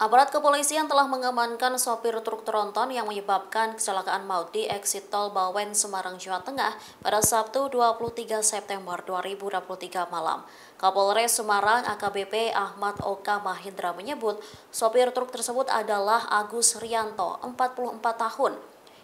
Aparat kepolisian telah mengamankan sopir truk tronton yang menyebabkan kecelakaan maut di exit tol Bawen, Semarang, Jawa Tengah pada Sabtu 23 September 2023 malam. Kapolres Semarang AKBP Ahmad Oka Mahindra menyebut sopir truk tersebut adalah Agus Rianto, 44 tahun,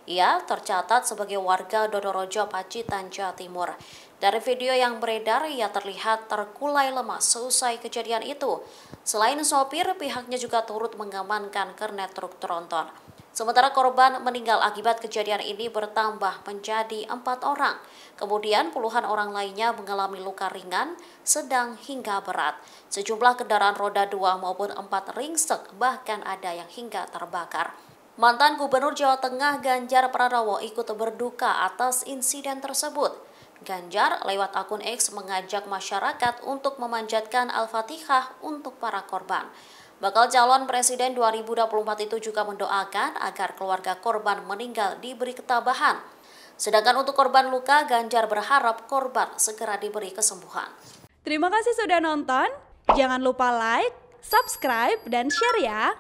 ia tercatat sebagai warga Dodorojo Pacitan, Jawa Timur. Dari video yang beredar, ia terlihat terkulai lemas seusai kejadian itu. Selain sopir, pihaknya juga turut mengamankan kernet truk tronton. Sementara korban meninggal akibat kejadian ini bertambah menjadi empat orang. Kemudian puluhan orang lainnya mengalami luka ringan, sedang hingga berat. Sejumlah kendaraan roda dua maupun empat ringsek bahkan ada yang hingga terbakar. Mantan Gubernur Jawa Tengah Ganjar Pranowo ikut berduka atas insiden tersebut. Ganjar lewat akun X mengajak masyarakat untuk memanjatkan Al-Fatihah untuk para korban. Bakal calon presiden 2024 itu juga mendoakan agar keluarga korban meninggal diberi ketabahan. Sedangkan untuk korban luka, Ganjar berharap korban segera diberi kesembuhan. Terima kasih sudah nonton. Jangan lupa like, subscribe, dan share ya.